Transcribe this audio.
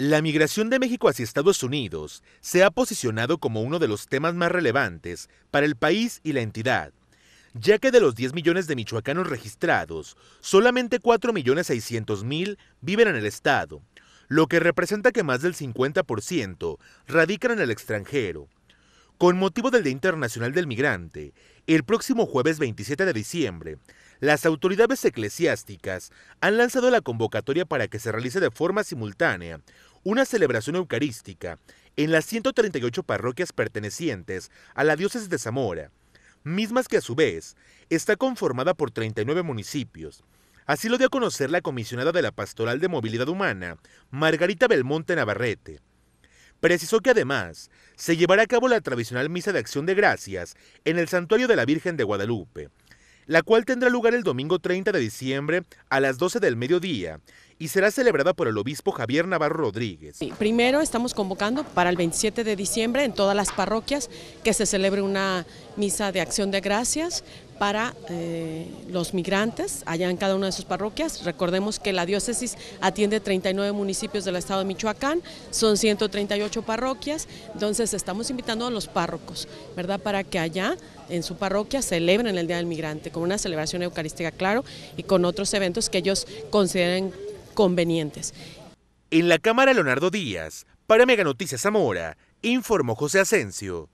La migración de México hacia Estados Unidos se ha posicionado como uno de los temas más relevantes para el país y la entidad, ya que de los 10 millones de michoacanos registrados, solamente 4.600.000 millones viven en el estado, lo que representa que más del 50% radican en el extranjero. Con motivo del Día Internacional del Migrante, el próximo jueves 27 de diciembre, las autoridades eclesiásticas han lanzado la convocatoria para que se realice de forma simultánea una celebración eucarística en las 138 parroquias pertenecientes a la diócesis de Zamora, mismas que a su vez está conformada por 39 municipios. Así lo dio a conocer la comisionada de la Pastoral de Movilidad Humana, Margarita Belmonte Navarrete. Precisó que además se llevará a cabo la tradicional misa de acción de gracias en el santuario de la Virgen de Guadalupe, la cual tendrá lugar el domingo 30 de diciembre a las 12 del mediodía y será celebrada por el obispo Javier Navarro Rodríguez. Primero estamos convocando para el 27 de diciembre en todas las parroquias que se celebre una misa de acción de gracias para eh, los migrantes allá en cada una de sus parroquias. Recordemos que la diócesis atiende 39 municipios del estado de Michoacán, son 138 parroquias, entonces estamos invitando a los párrocos, ¿verdad? Para que allá en su parroquia celebren el Día del Migrante, con una celebración eucarística, claro, y con otros eventos que ellos consideren convenientes. En la cámara Leonardo Díaz, para Mega Noticias Zamora, informó José Asensio.